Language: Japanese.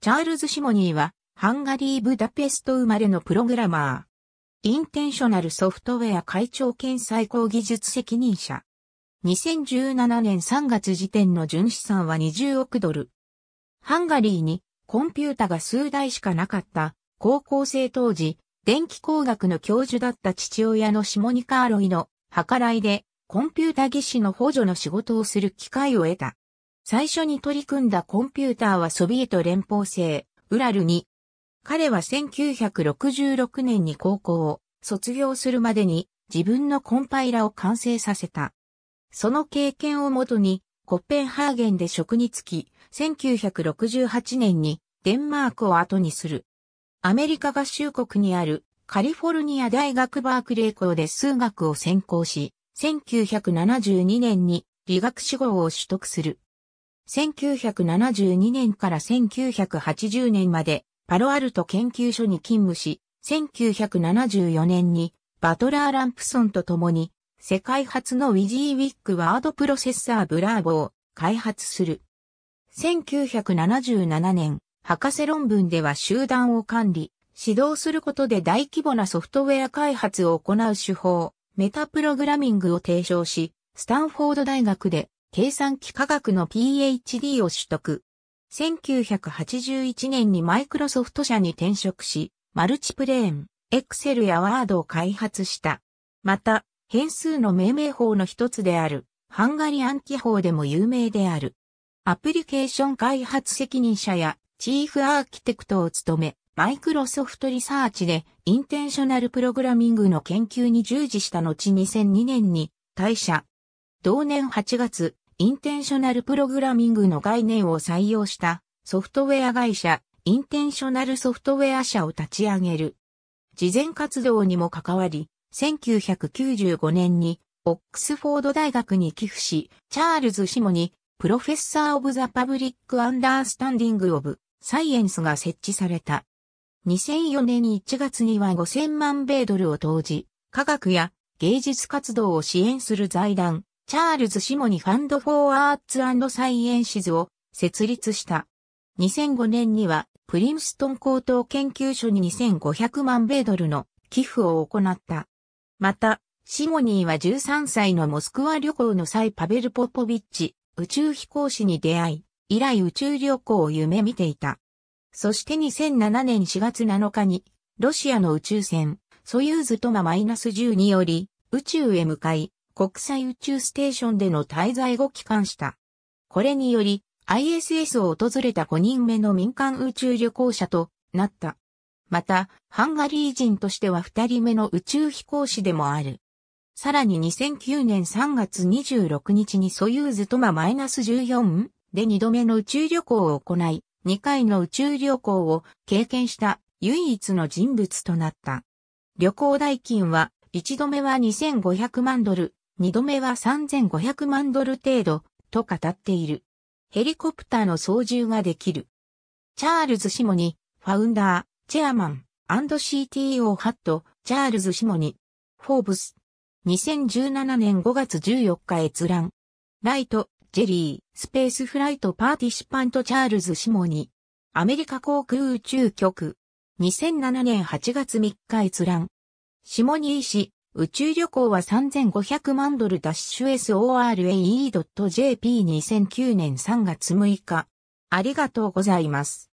チャールズ・シモニーは、ハンガリー・ブダペスト生まれのプログラマー。インテンショナルソフトウェア会長兼最高技術責任者。2017年3月時点の純資産は20億ドル。ハンガリーにコンピュータが数台しかなかった高校生当時、電気工学の教授だった父親のシモニカーロイの計らいでコンピュータ技師の補助の仕事をする機会を得た。最初に取り組んだコンピューターはソビエト連邦製、ウラルに。彼は1966年に高校を卒業するまでに自分のコンパイラを完成させた。その経験をもとに、コッペンハーゲンで職に就き、1968年にデンマークを後にする。アメリカ合衆国にあるカリフォルニア大学バークレー校で数学を専攻し、1972年に理学士号を取得する。1972年から1980年までパロアルト研究所に勤務し、1974年にバトラー・ランプソンと共に世界初のウィジーウィックワードプロセッサーブラーボを開発する。1977年、博士論文では集団を管理、指導することで大規模なソフトウェア開発を行う手法、メタプログラミングを提唱し、スタンフォード大学で計算機科学の PhD を取得。1981年にマイクロソフト社に転職し、マルチプレーン、エクセルやワードを開発した。また、変数の命名法の一つである、ハンガリアン記法でも有名である。アプリケーション開発責任者やチーフアーキテクトを務め、マイクロソフトリサーチでインテンショナルプログラミングの研究に従事した後2002年に退社。同年8月、インテンショナルプログラミングの概念を採用したソフトウェア会社、インテンショナルソフトウェア社を立ち上げる。事前活動にも関わり、1995年にオックスフォード大学に寄付し、チャールズ・シモに、プロフェッサー・オブ・ザ・パブリック・アンダースタンディング・オブ・サイエンスが設置された。2004年1月には5000万米ドルを投じ、科学や芸術活動を支援する財団、チャールズ・シモニ・ファンド・フォー・アーツサイエンシズを設立した。2005年には、プリンストン高等研究所に2500万米ドルの寄付を行った。また、シモニーは13歳のモスクワ旅行の際パベル・ポポビッチ、宇宙飛行士に出会い、以来宇宙旅行を夢見ていた。そして2007年4月7日に、ロシアの宇宙船、ソユーズトマ1により、宇宙へ向かい、国際宇宙ステーションでの滞在後帰還した。これにより、ISS を訪れた5人目の民間宇宙旅行者となった。また、ハンガリー人としては2人目の宇宙飛行士でもある。さらに2009年3月26日にソユーズトママイナス -14 で2度目の宇宙旅行を行い、2回の宇宙旅行を経験した唯一の人物となった。旅行代金は、1度目は2500万ドル、二度目は3500万ドル程度、と語っている。ヘリコプターの操縦ができる。チャールズ・シモニ、ファウンダー、チェアマン、&CTO ハット、チャールズ・シモニ、フォーブス。2017年5月14日閲覧。ライト、ジェリー、スペースフライトパーティシパントチャールズ・シモニ。アメリカ航空宇宙局。2007年8月3日閲覧。シモニー氏、宇宙旅行は3500万ドルダッシュ SORAE.jp2009 年3月6日。ありがとうございます。